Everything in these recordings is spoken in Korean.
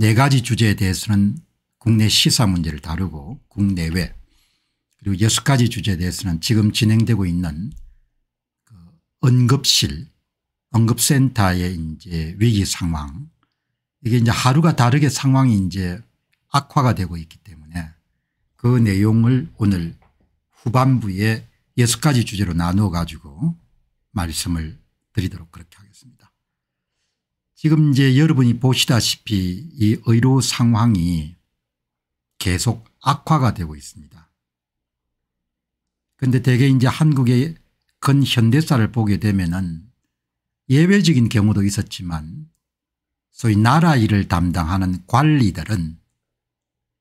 네 가지 주제에 대해서는 국내 시사 문제를 다루고 국내외 그리고 여섯 가지 주제에 대해서는 지금 진행되고 있는 그 응급실 응급센터의 이제 위기 상황 이게 이제 하루가 다르게 상황이 이제 악화가 되고 있기 때문에 그 내용을 오늘 후반부에 여섯 가지 주제로 나누어 가지고 말씀을 드리도록 그렇게 하겠습니다. 지금 이제 여러분이 보시다시피 이 의료 상황이 계속 악화가 되고 있습니다. 그런데 대개 이제 한국의 근현대사를 보게 되면은 예외적인 경우도 있었지만 소위 나라 일을 담당하는 관리들은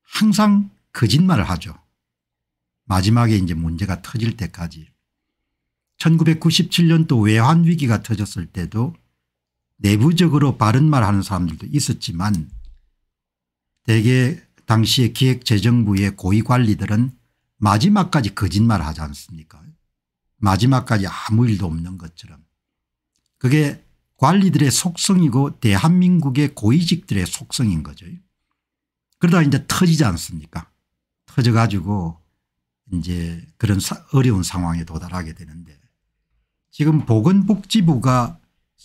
항상 거짓말을 하죠. 마지막에 이제 문제가 터질 때까지. 1997년도 외환위기가 터졌을 때도 내부적으로 바른 말 하는 사람들도 있었지만 대개 당시의 기획재정부의 고위관리들은 마지막까지 거짓말 하지 않습니까 마지막까지 아무 일도 없는 것처럼 그게 관리들의 속성이고 대한민국의 고위직들의 속성인 거죠. 그러다 이제 터지지 않습니까 터져 가지고 이제 그런 어려운 상황에 도달하게 되는데 지금 보건복지부가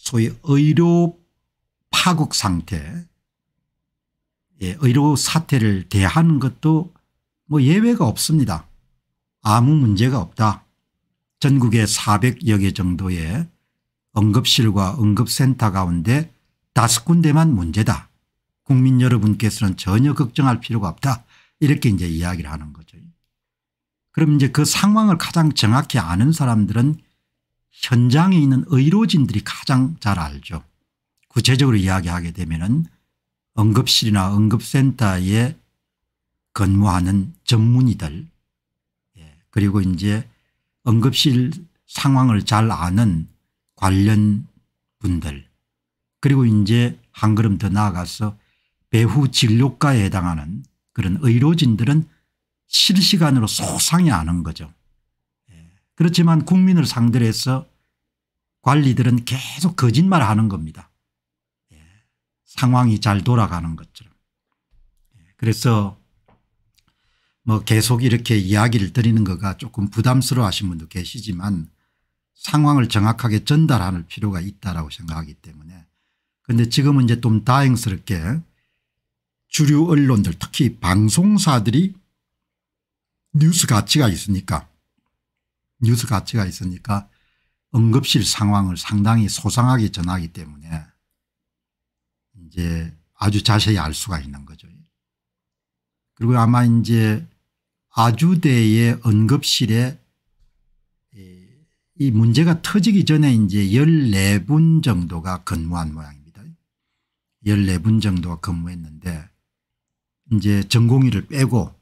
소위 의료 파국 상태 예, 의료 사태를 대하는 것도 뭐 예외가 없습니다. 아무 문제가 없다. 전국의 400여 개 정도의 응급실과 응급센터 가운데 다섯 군데만 문제다. 국민 여러분께서는 전혀 걱정할 필요가 없다. 이렇게 이제 이야기를 하는 거죠. 그럼 이제 그 상황을 가장 정확히 아는 사람들은 현장에 있는 의료진들이 가장 잘 알죠. 구체적으로 이야기하게 되면 응급실이나 응급센터에 근무하는 전문의들 예, 그리고 이제 응급실 상황을 잘 아는 관련 분들 그리고 이제 한 걸음 더 나아가서 배후 진료과에 해당하는 그런 의료진들은 실시간으로 소상히 아는 거죠. 그렇지만 국민을 상대로 해서 관리들은 계속 거짓말을 하는 겁니다. 예. 상황이 잘 돌아가는 것처럼. 예. 그래서 뭐 계속 이렇게 이야기를 드리는 거가 조금 부담스러워 하신 분도 계시지만 상황을 정확하게 전달하는 필요가 있다라고 생각하기 때문에 그런데 지금은 이제 좀 다행스럽게 주류 언론들 특히 방송사들이 뉴스 가치가 있으니까 뉴스 가치가 있으니까 응급실 상황을 상당히 소상하게 전하기 때문에 이제 아주 자세히 알 수가 있는 거죠. 그리고 아마 이제 아주대의 응급실에 이 문제가 터지기 전에 이제 14분 정도가 근무한 모양입니다. 14분 정도가 근무했는데 이제 전공의를 빼고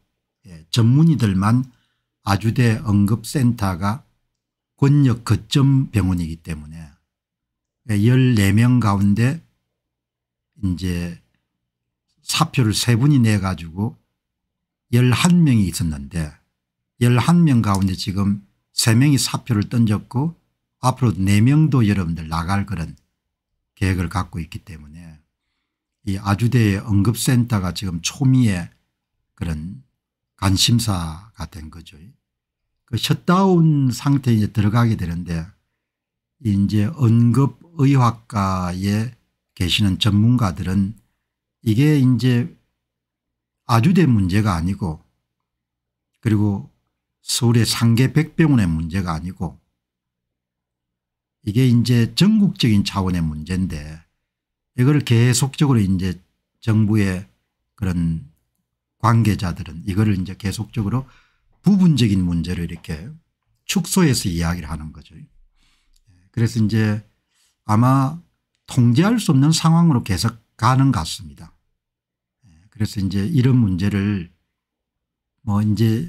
예, 전문의들만 아주대 응급센터가 권역 거점 병원이기 때문에 14명 가운데 이제 사표를 3분이 내가지고 11명이 있었는데 11명 가운데 지금 3명이 사표를 던졌고 앞으로 4명도 여러분들 나갈 그런 계획을 갖고 있기 때문에 이 아주대의 응급센터가 지금 초미의 그런 관심사가 된 거죠. 그 셧다운 상태에 들어가게 되는데 이제 응급의학과에 계시는 전문가들은 이게 이제 아주대 문제가 아니고 그리고 서울의 상계 백병원의 문제가 아니고 이게 이제 전국적인 차원의 문제인데 이걸 계속적으로 이제 정부의 그런 관계자들은 이거를 이제 계속적으로 부분적인 문제를 이렇게 축소해서 이야기를 하는 거죠. 그래서 이제 아마 통제할 수 없는 상황으로 계속 가는 것 같습니다. 그래서 이제 이런 문제를 뭐 이제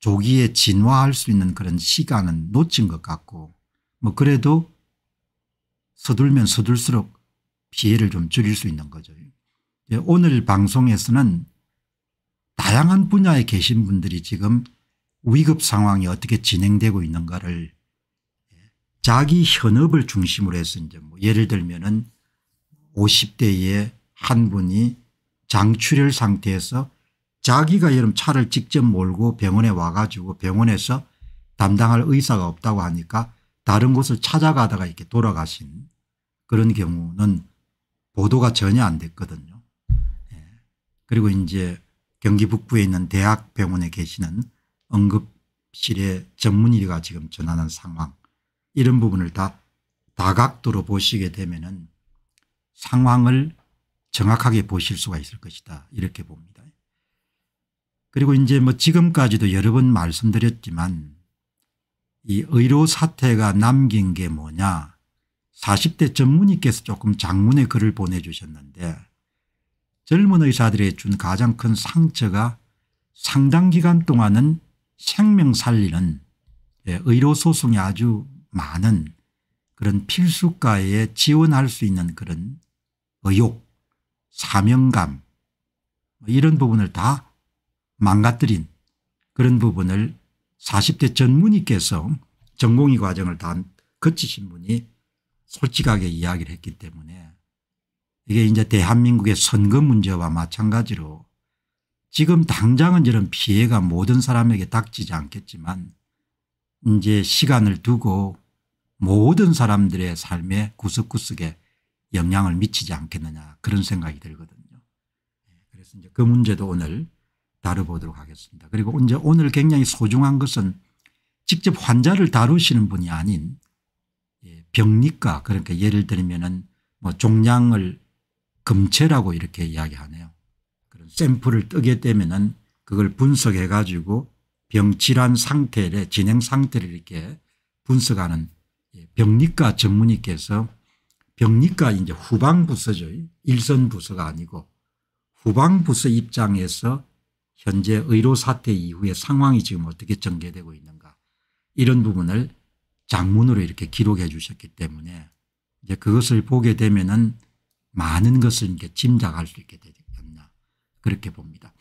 조기에 진화할 수 있는 그런 시간은 놓친 것 같고 뭐 그래도 서둘면 서둘수록 피해를 좀 줄일 수 있는 거죠. 예, 오늘 방송에서는 다양한 분야에 계신 분들이 지금 위급 상황이 어떻게 진행되고 있는가를 예, 자기 현업을 중심으로 해서 이제 뭐 예를 들면은 50대의 한 분이 장출혈 상태에서 자기가 여름 차를 직접 몰고 병원에 와가지고 병원에서 담당할 의사가 없다고 하니까 다른 곳을 찾아가다가 이렇게 돌아가신 그런 경우는 보도가 전혀 안 됐거든요. 예. 그리고 이제 경기 북부에 있는 대학병원에 계시는 응급실의 전문의가 지금 전하는 상황 이런 부분을 다 다각도로 보시게 되면 은 상황을 정확하게 보실 수가 있을 것이다 이렇게 봅니다. 그리고 이제 뭐 지금까지도 여러 번 말씀드렸지만 이 의료 사태가 남긴 게 뭐냐 40대 전문의께서 조금 장문의 글을 보내주셨는데 젊은 의사들이 준 가장 큰 상처가 상당 기간 동안은 생명 살리는 예, 의료소송이 아주 많은 그런 필수과에 지원할 수 있는 그런 의욕 사명감 뭐 이런 부분을 다 망가뜨린 그런 부분을 40대 전문의께서 전공의 과정을 다 거치신 분이 솔직하게 이야기를 했기 때문에 이게 이제 대한민국의 선거 문제와 마찬가지로 지금 당장은 이런 피해가 모든 사람에게 닥치지 않겠지만 이제 시간을 두고 모든 사람들의 삶에 구석구석에 영향을 미치지 않겠느냐 그런 생각이 들거든요. 예, 그래서 이제 그 문제도 오늘 다뤄보도록 하겠습니다. 그리고 이제 오늘 굉장히 소중한 것은 직접 환자를 다루시는 분이 아닌 예, 병리과 그러니까 예를 들면 은뭐 종양을 금체라고 이렇게 이야기하네요. 그런 샘플을 뜨게 되면은 그걸 분석해 가지고 병질환 상태의 진행 상태를 이렇게 분석하는 예, 병리과 전문의께서 병리과 이제 후방 부서죠. 일선 부서가 아니고 후방 부서 입장에서 현재 의료 사태 이후의 상황이 지금 어떻게 전개되고 있는가 이런 부분을 장문으로 이렇게 기록해 주셨기 때문에 이제 그것을 보게 되면은 많은 것을 이제 짐작할 수 있게 되지 나 그렇게 봅니다.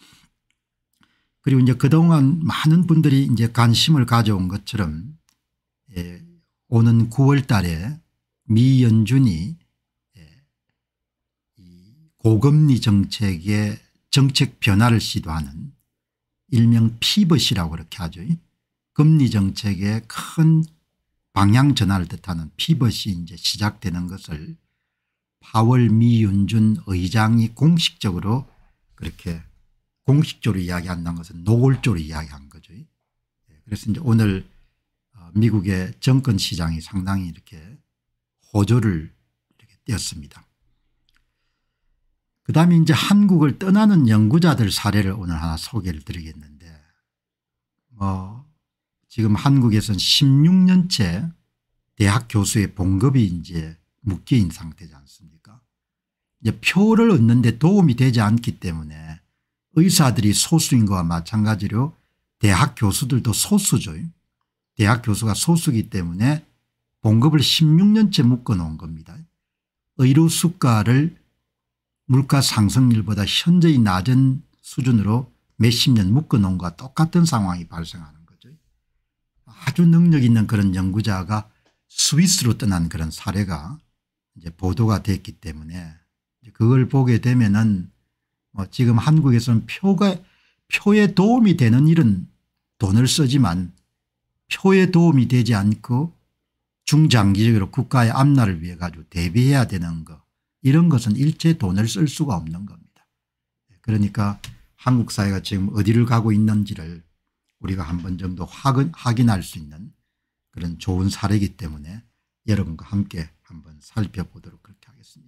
그리고 이제 그동안 많은 분들이 이제 관심을 가져온 것처럼 예, 오는 9월 달에 미연준이 예, 고금리 정책의 정책 변화를 시도하는 일명 피벗이라고 그렇게 하죠. 금리 정책의 큰 방향 전환을 뜻하는 피벗이 이제 시작되는 것을 파월 미윤준 의장이 공식적으로 그렇게 공식적으로 이야기한다는 것은 노골적으로 이야기한 거죠. 예, 그래서 이제 오늘 어, 미국의 정권 시장이 상당히 이렇게 호조를 이렇게 띄었습니다. 그 다음에 이제 한국을 떠나는 연구자들 사례를 오늘 하나 소개를 드리겠는데 뭐 지금 한국에서는 16년째 대학 교수의 봉급이 이제 묶인 여 상태지 않습니까 이제 표를 얻는 데 도움이 되지 않기 때문에 의사들이 소수인 것과 마찬가지로 대학 교수들도 소수죠. 대학 교수가 소수기 때문에 봉급을 16년째 묶어놓은 겁니다. 의료 수가를 물가 상승률보다 현재의 낮은 수준으로 몇십 년 묶어놓은 것과 똑같은 상황이 발생하는 거죠. 아주 능력 있는 그런 연구자가 스위스로 떠난 그런 사례가 이제 보도가 됐기 때문에 그걸 보게 되면은 뭐 지금 한국에서는 표가 표에 도움이 되는 일은 돈을 쓰지만 표에 도움이 되지 않고 중장기적으로 국가의 앞날을 위해 가지고 대비해야 되는 것 이런 것은 일체 돈을 쓸 수가 없는 겁니다. 그러니까 한국 사회가 지금 어디를 가고 있는지를 우리가 한 번 정도 확인, 확인할 수 있는 그런 좋은 사례이기 때문에 여러분과 함께 한번 살펴보도록 그렇게 하겠습니다.